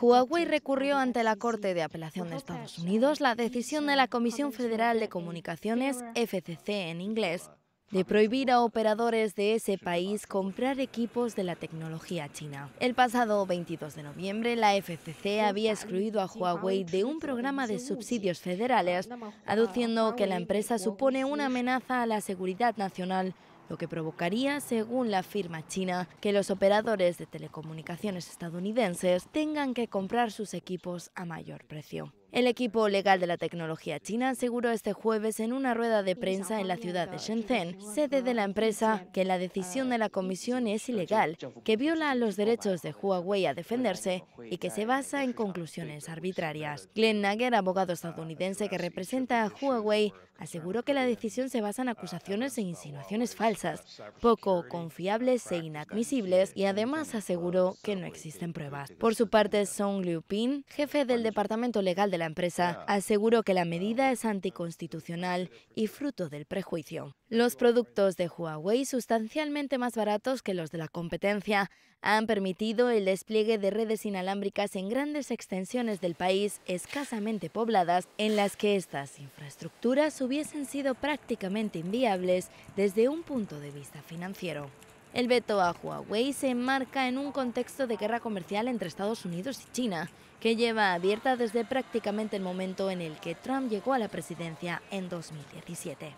Huawei recurrió ante la Corte de Apelación de Estados Unidos la decisión de la Comisión Federal de Comunicaciones, FCC en inglés, de prohibir a operadores de ese país comprar equipos de la tecnología china. El pasado 22 de noviembre, la FCC había excluido a Huawei de un programa de subsidios federales, aduciendo que la empresa supone una amenaza a la seguridad nacional lo que provocaría, según la firma china, que los operadores de telecomunicaciones estadounidenses tengan que comprar sus equipos a mayor precio. El equipo legal de la tecnología china aseguró este jueves en una rueda de prensa en la ciudad de Shenzhen, sede de la empresa, que la decisión de la comisión es ilegal, que viola los derechos de Huawei a defenderse y que se basa en conclusiones arbitrarias. Glenn Nagger, abogado estadounidense que representa a Huawei, aseguró que la decisión se basa en acusaciones e insinuaciones falsas, poco confiables e inadmisibles, y además aseguró que no existen pruebas. Por su parte, Song Liu jefe del departamento legal de la empresa aseguró que la medida es anticonstitucional y fruto del prejuicio. Los productos de Huawei, sustancialmente más baratos que los de la competencia, han permitido el despliegue de redes inalámbricas en grandes extensiones del país escasamente pobladas, en las que estas infraestructuras hubiesen sido prácticamente inviables desde un punto de vista financiero. El veto a Huawei se enmarca en un contexto de guerra comercial entre Estados Unidos y China, que lleva abierta desde prácticamente el momento en el que Trump llegó a la presidencia en 2017.